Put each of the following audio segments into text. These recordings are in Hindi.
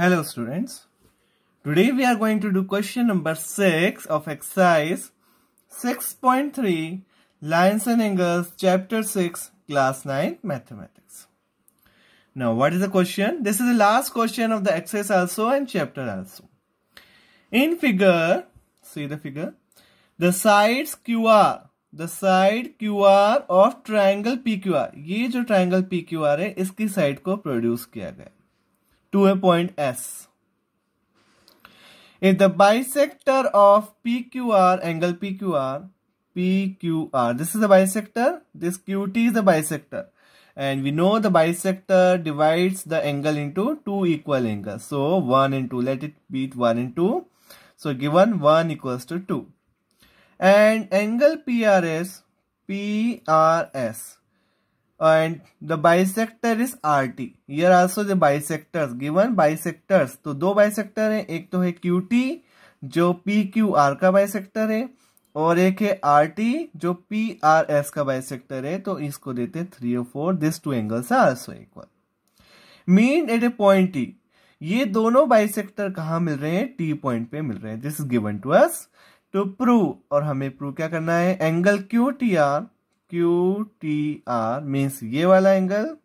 Hello students. Today we are going to do question number 6 of exercise 6.3 Lines and Angles chapter 6 class 9 mathematics. Now what is the question? This is the last question of the exercise also and chapter also. In figure, see the figure, the sides QR, the side QR of triangle PQR, ये जो triangle PQR है इसकी side को produce किया गया to a point S. If the bisector of PQR, angle PQR, PQR, this is the bisector, this QT is the bisector. And we know the bisector divides the angle into two equal angles. So 1 and 2, let it be 1 and 2. So given 1 equals to 2. And angle PRS, PRS, and the bisector is RT. Here also the bisectors given bisectors. तो दो bisector हैं एक तो है QT जो PQR का bisector है और एक है RT जो PRS का bisector है तो इसको देते हैं थ्री और four this two angles are so equal mean at a point T ये दोनों बाइसेक्टर कहाँ मिल रहे हैं टी पॉइंट पे मिल रहे हैं this is given to us to prove और हमें प्रूव क्या करना है angle Q T R Q T R means ये वाला angle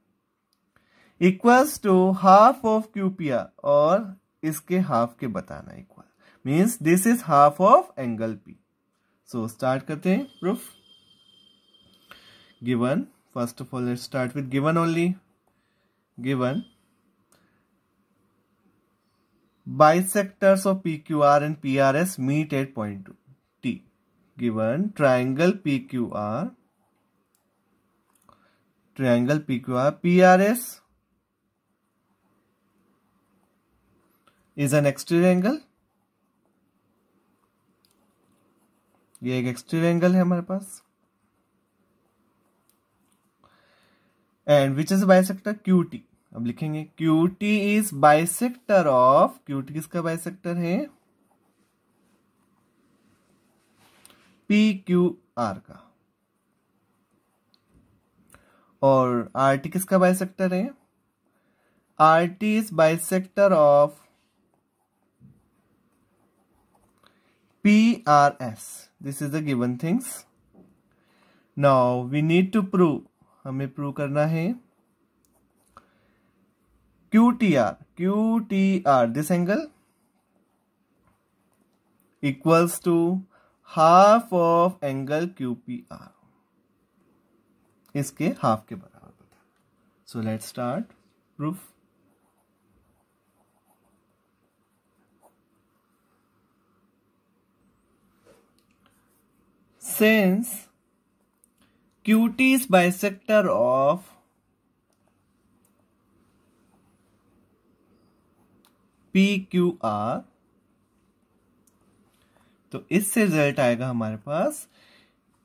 equal to half of Q P R और इसके हाफ के बताना equal means this is half of angle P so start करते हैं proof given first of all start with given only given bisectors of P Q R and P R S meet at point to T given triangle P Q R triangle P Q R P R S is an exterior angle ये एक एक्सटीरियर एंगल है हमारे पास and which is bisector Q T अब लिखेंगे Q T is bisector of Q T किसका बायसेक्टर है पी क्यू आर का और आर टी किसका बाइसेक्टर है R T is bisector of P R S this is the given things now we need to prove हमें प्रूव करना है Q T R Q T R this angle half of angle Q P R इसके हाफ के बराबर होता है so let start proof since sector of P Q R तो इससे रिजल्ट आएगा हमारे पास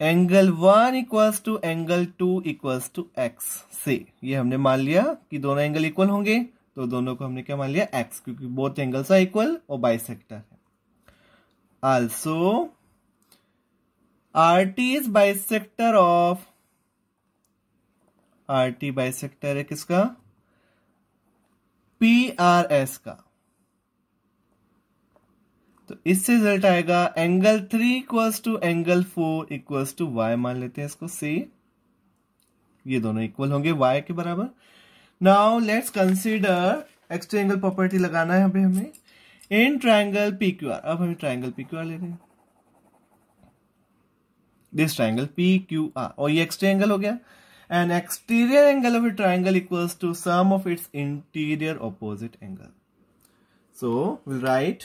angle one equals to angle two equals to X से ये हमने मान लिया कि दोनों एंगल इक्वल होंगे तो दोनों को हमने क्या मान लिया एक्स क्योंकि बोथ एंगल्स आर इक्वल और बाइसेक्टर है also R T is sector of R T bisector है किसका पी आर एस का तो इससे रिजल्ट आएगा angle three equals to angle four equals to Y मान लेते हैं इसको सी ये दोनों इक्वल होंगे वाई के बराबर now let's consider extra angle property लगाना है हमें in triangle P Q R अब हम ट्राइंगल पी क्यू आर ले रहे हैं this triangle P Q R और ये एक्सट्रा एंगल हो गया and exterior angle of a triangle equals to sum of its interior opposite angle so will write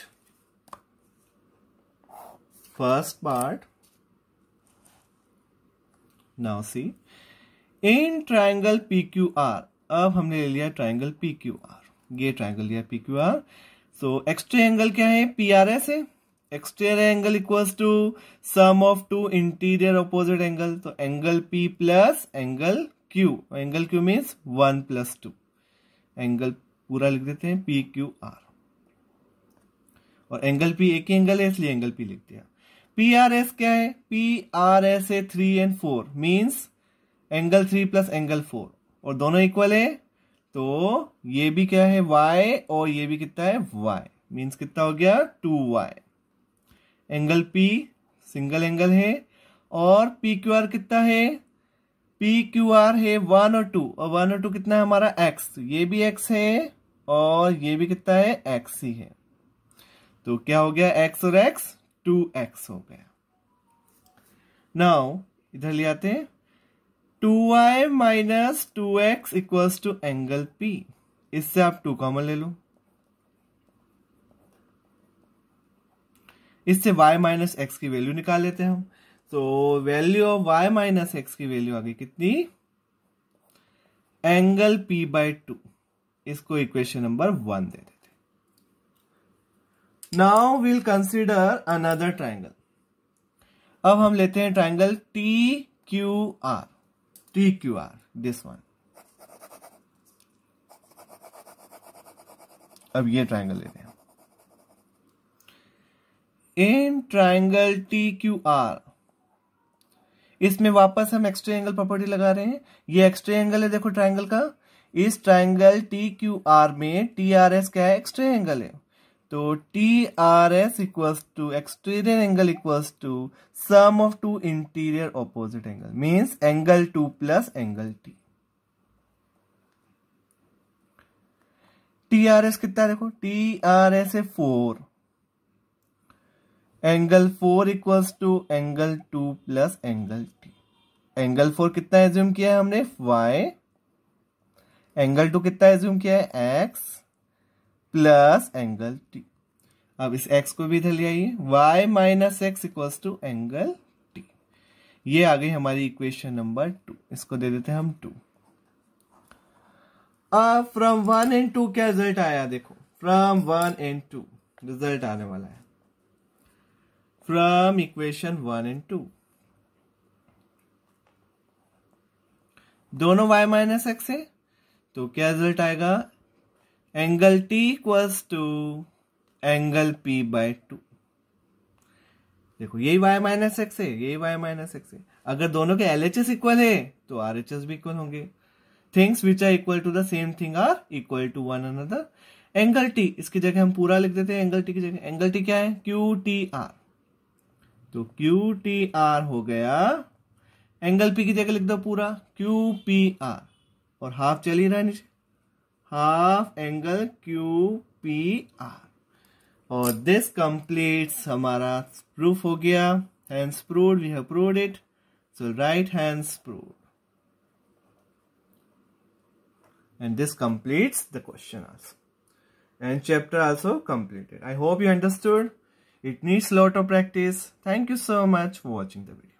first part. Now see, in triangle PQR, अब हमने ले लिया ट्राइंगल PQR, ये ट्राइंगल लिया PQR, so एक्सट्रे एंगल क्या है PRA से exterior angle equal to sum of two interior opposite angle तो angle P plus angle Q angle Q means one plus two angle पूरा लिख देते हैं पी क्यू आर और एंगल पी एक ही एंगल है इसलिए एंगल पी लिख दिया पी आर एस क्या है P R S a three and four means angle three plus angle four और दोनों इक्वल है तो ये भी क्या है वाई और ये भी कितना है वाई मीन्स कितना हो गया two Y angle P single angle है और पी क्यू आर कितना है पी क्यू आर है वन और टू और वन और टू कितना है हमारा एक्स तो ये भी एक्स है और ये भी कितना है एक्स ही है तो क्या हो गया एक्स और एक्स टू एक्स हो गया नाउ इधर ले आते हैं two Y minus two X equals to angle P इससे आप टू कॉमन ले लो इससे y माइनस एक्स की वैल्यू निकाल लेते हैं हम तो value of y minus X की वैल्यू आ गई कितनी एंगल p बाय टू इसको इक्वेशन नंबर वन दे दे now will consider another triangle अब हम लेते हैं triangle T Q R T Q R this one अब ये ट्राइंगल लेते हैं in triangle T Q R इसमें वापस हम एक्स्ट्रा एंगल प्रॉपर्टी लगा रहे हैं ये एक्स्ट्रा एंगल है देखो ट्राइंगल का इस ट्राइंगल टी क्यू आर में टी आर एस क्या है एक्स्ट्रा एंगल है तो T R S equals to exterior angle equals to sum of two interior opposite angle means angle two plus angle T T R S कितना देखो टी आर एस है four angle four equals to angle two plus angle T angle four कितना एज्यूम किया है हमने वाई एंगल टू कितना एज्यूम किया है एक्स प्लस एंगल टी अब इस एक्स को भी इधर ले आइए Y minus X equals to angle T ये आ गई हमारी इक्वेशन नंबर टू इसको दे देते हैं हम टू अब फ्रॉम वन एंड टू क्या रिजल्ट आया देखो from one and two result आने वाला है from equation one and two दोनों y माइनस एक्स है तो क्या रिजल्ट आएगा angle T equals to angle P by two देखो यही वाई माइनस एक्स है यही वाई माइनस एक्स है अगर दोनों के एल एच एस इक्वल है तो आर एच एस भी इक्वल होंगे things which are equal to the same thing are equal to one another angle T इसकी जगह हम पूरा लिख देते हैं एंगल टी की जगह एंगल टी क्या है क्यू टी आर तो क्यू टी आर हो गया एंगल पी की जगह लिख दो पूरा क्यू पी आर और हाफ चल ही रहा है नीचे half angle QPR. Or this completes our proof. Ho gaya. Hence proved, we have proved it. So right hand proved. And this completes the question also. And chapter also completed. I hope you understood. It needs a lot of practice. Thank you so much for watching the video.